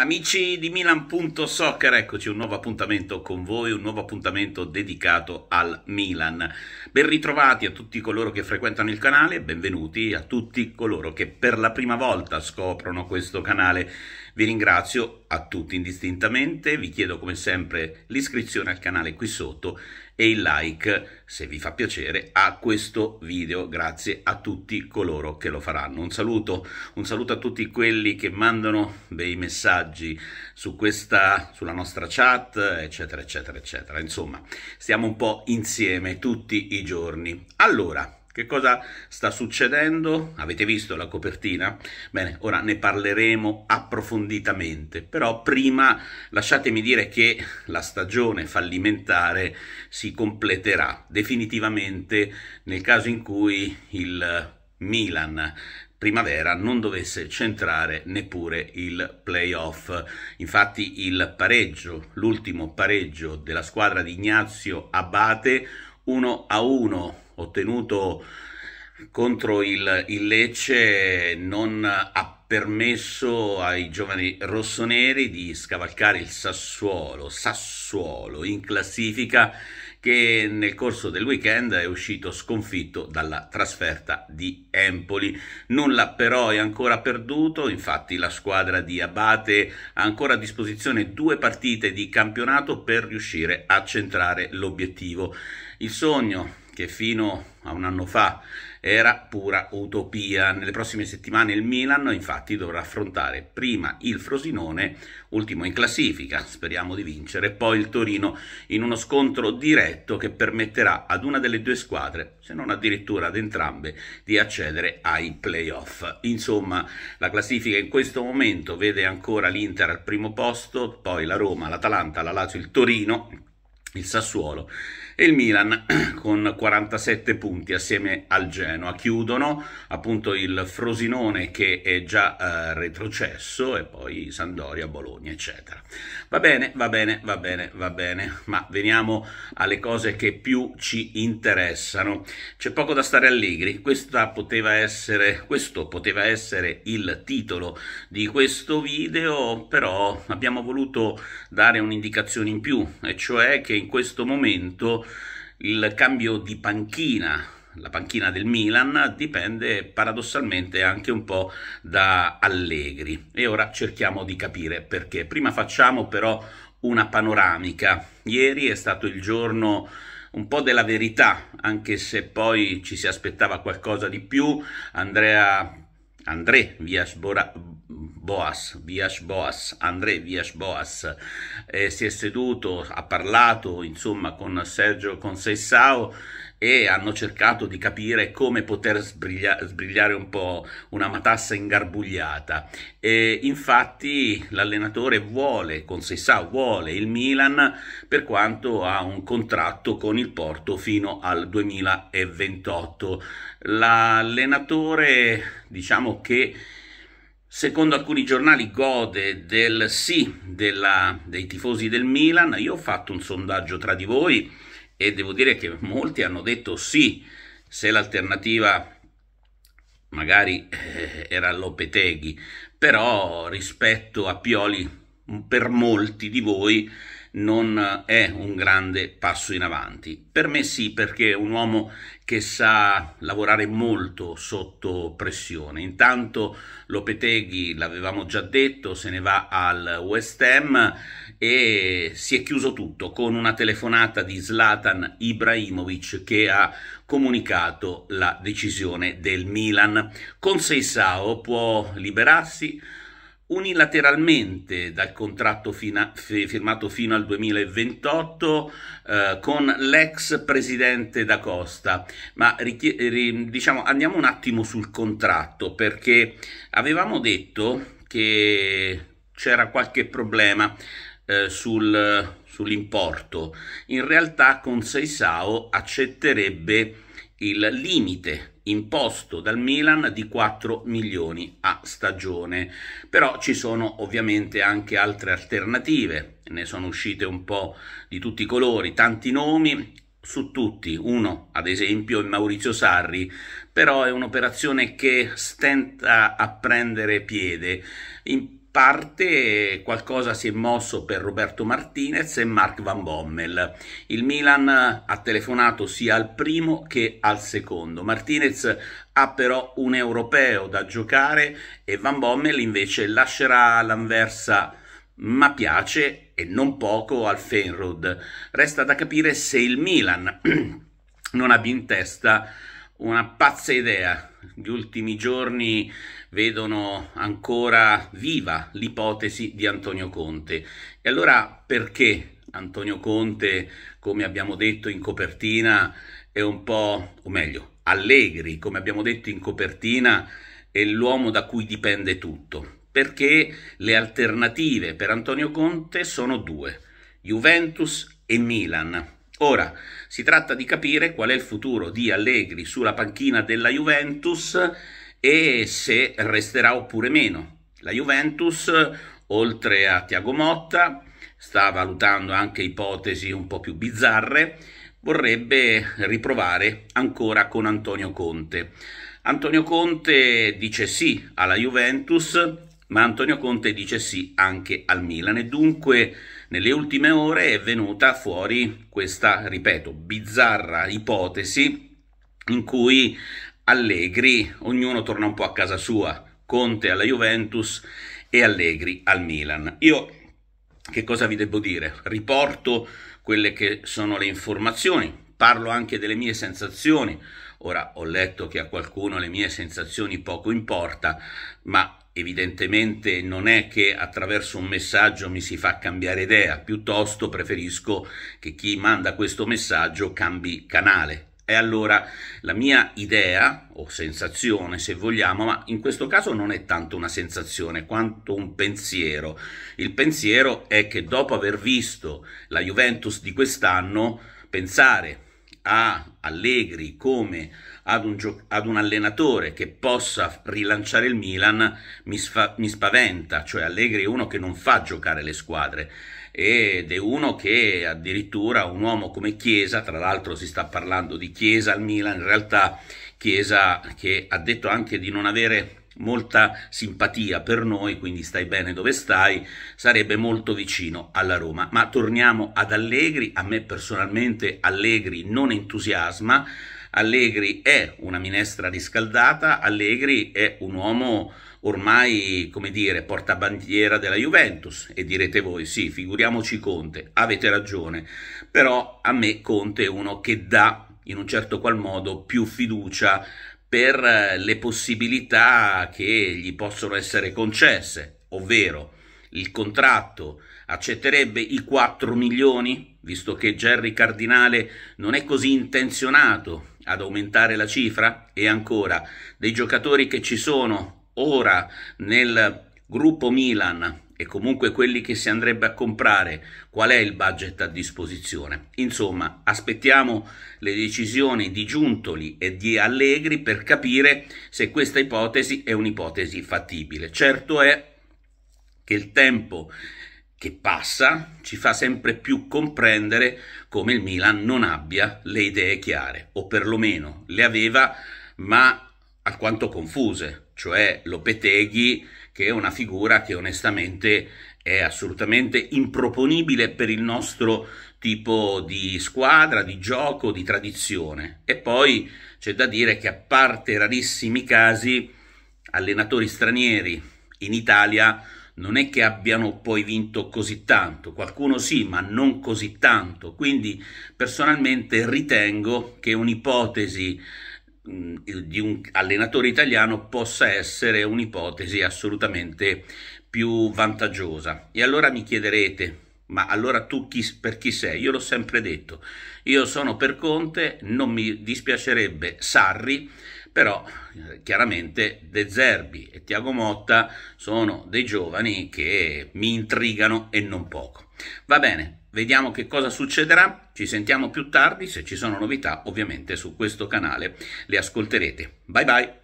Amici di Milan.soccer, eccoci un nuovo appuntamento con voi, un nuovo appuntamento dedicato al Milan. Ben ritrovati a tutti coloro che frequentano il canale, benvenuti a tutti coloro che per la prima volta scoprono questo canale. Vi ringrazio a tutti indistintamente, vi chiedo come sempre l'iscrizione al canale qui sotto e il like, se vi fa piacere, a questo video. Grazie a tutti coloro che lo faranno. Un saluto, un saluto a tutti quelli che mandano dei messaggi su questa, sulla nostra chat, eccetera, eccetera, eccetera. Insomma, stiamo un po' insieme tutti i giorni. Allora, che cosa sta succedendo? Avete visto la copertina? Bene, ora ne parleremo approfonditamente, però prima lasciatemi dire che la stagione fallimentare si completerà definitivamente nel caso in cui il Milan primavera non dovesse centrare neppure il playoff. Infatti il pareggio, l'ultimo pareggio della squadra di Ignazio Abate 1 a 1 ottenuto contro il, il Lecce non ha permesso ai giovani rossoneri di scavalcare il Sassuolo, Sassuolo in classifica che nel corso del weekend è uscito sconfitto dalla trasferta di Empoli. Nulla però è ancora perduto, infatti la squadra di Abate ha ancora a disposizione due partite di campionato per riuscire a centrare l'obiettivo. Il sogno che fino a un anno fa era pura utopia. Nelle prossime settimane il Milan infatti dovrà affrontare prima il Frosinone, ultimo in classifica, speriamo di vincere, poi il Torino in uno scontro diretto che permetterà ad una delle due squadre, se non addirittura ad entrambe, di accedere ai playoff. Insomma, la classifica in questo momento vede ancora l'Inter al primo posto, poi la Roma, l'Atalanta, la Lazio, il Torino, il Sassuolo e il Milan con 47 punti assieme al Genoa. Chiudono appunto il Frosinone che è già eh, retrocesso e poi Sandoria, Bologna eccetera. Va bene, va bene, va bene, va bene, ma veniamo alle cose che più ci interessano. C'è poco da stare allegri, poteva essere, questo poteva essere il titolo di questo video, però abbiamo voluto dare un'indicazione in più, e cioè che in questo momento il cambio di panchina, la panchina del Milan, dipende paradossalmente anche un po' da Allegri. E ora cerchiamo di capire perché. Prima facciamo però una panoramica. Ieri è stato il giorno un po' della verità, anche se poi ci si aspettava qualcosa di più. Andrea André Vias Boas, Vias Boas, André Vias Boas eh, si è seduto, ha parlato insomma con Sergio Concessao e hanno cercato di capire come poter sbriglia sbrigliare un po' una matassa ingarbugliata. E infatti l'allenatore vuole, Concessao vuole il Milan per quanto ha un contratto con il Porto fino al 2028. L'allenatore, diciamo Bergamo diciamo che secondo alcuni giornali gode del sì della, dei tifosi del Milan. Io ho fatto un sondaggio tra di voi e devo dire che molti hanno detto sì se l'alternativa magari eh, era Lopeteghi, però rispetto a Pioli per molti di voi non è un grande passo in avanti. Per me sì, perché è un uomo che sa lavorare molto sotto pressione. Intanto Lopeteghi, l'avevamo già detto, se ne va al West Ham e si è chiuso tutto con una telefonata di Zlatan Ibrahimovic che ha comunicato la decisione del Milan. Con Seisao può liberarsi unilateralmente dal contratto fina, firmato fino al 2028 eh, con l'ex presidente da Costa. Ma diciamo, andiamo un attimo sul contratto perché avevamo detto che c'era qualche problema eh, sul, sull'importo. In realtà con Seisao accetterebbe il limite imposto dal Milan di 4 milioni a stagione. Però ci sono ovviamente anche altre alternative, ne sono uscite un po' di tutti i colori, tanti nomi, su tutti, uno ad esempio è Maurizio Sarri, però è un'operazione che stenta a prendere piede. In parte qualcosa si è mosso per Roberto Martinez e Mark Van Bommel. Il Milan ha telefonato sia al primo che al secondo. Martinez ha però un europeo da giocare e Van Bommel invece lascerà l'Anversa ma piace e non poco al Fenrod. Resta da capire se il Milan non abbia in testa una pazza idea. Gli ultimi giorni vedono ancora viva l'ipotesi di Antonio Conte. E allora perché Antonio Conte, come abbiamo detto in copertina, è un po', o meglio, Allegri, come abbiamo detto in copertina, è l'uomo da cui dipende tutto, perché le alternative per Antonio Conte sono due, Juventus e Milan. Ora, si tratta di capire qual è il futuro di Allegri sulla panchina della Juventus e se resterà oppure meno. La Juventus, oltre a Tiago Motta, sta valutando anche ipotesi un po' più bizzarre, vorrebbe riprovare ancora con Antonio Conte. Antonio Conte dice sì alla Juventus, ma Antonio Conte dice sì anche al Milan e dunque nelle ultime ore è venuta fuori questa, ripeto, bizzarra ipotesi in cui Allegri, ognuno torna un po' a casa sua, Conte alla Juventus e Allegri al Milan. Io che cosa vi devo dire? Riporto quelle che sono le informazioni, parlo anche delle mie sensazioni, Ora ho letto che a qualcuno le mie sensazioni poco importa, ma evidentemente non è che attraverso un messaggio mi si fa cambiare idea, piuttosto preferisco che chi manda questo messaggio cambi canale. E allora la mia idea o sensazione, se vogliamo, ma in questo caso non è tanto una sensazione quanto un pensiero. Il pensiero è che dopo aver visto la Juventus di quest'anno, pensare a Allegri come ad un, ad un, allenatore che possa rilanciare il Milan mi, mi, spaventa, cioè Allegri è uno che non fa giocare le squadre ed è uno che addirittura un uomo come Chiesa, tra l'altro si sta parlando di Chiesa al Milan, in realtà Chiesa che ha detto anche di non avere molta simpatia per noi, quindi stai bene dove stai, sarebbe molto vicino alla Roma. Ma torniamo ad Allegri, a me personalmente Allegri non entusiasma, Allegri è una minestra riscaldata, Allegri è un uomo ormai, come dire, portabandiera della Juventus e direte voi, sì, figuriamoci Conte, avete ragione, però a me Conte è uno che dà in un certo qual modo più fiducia per eh, le possibilità che gli possono essere concesse, ovvero il contratto accetterebbe i 4 milioni, visto che Gerry Cardinale non è così intenzionato ad aumentare la cifra, e ancora dei giocatori che ci sono ora nel gruppo Milan e comunque quelli che si andrebbe a comprare, qual è il budget a disposizione. Insomma, aspettiamo le decisioni di Giuntoli e di Allegri per capire se questa ipotesi è un'ipotesi fattibile. Certo è che il tempo che passa ci fa sempre più comprendere come il Milan non abbia le idee chiare, o perlomeno le aveva, ma alquanto confuse, cioè Lopeteghi che è una figura che onestamente è assolutamente improponibile per il nostro tipo di squadra, di gioco, di tradizione. E poi c'è da dire che a parte rarissimi casi, allenatori stranieri in Italia non è che abbiano poi vinto così tanto, qualcuno sì, ma non così tanto. Quindi personalmente ritengo che un'ipotesi Mm, di un allenatore italiano possa essere un'ipotesi assolutamente più vantaggiosa. E allora mi chiederete, ma allora tu chi, per chi sei? Io l'ho sempre detto, io sono per Conte, non mi dispiacerebbe Sarri, però eh, chiaramente De Zerbi e Tiago Motta sono dei giovani che mi intrigano e non poco. Va bene, vediamo che cosa succederà, ci sentiamo più tardi, se ci sono novità ovviamente su questo canale le ascolterete. Bye bye!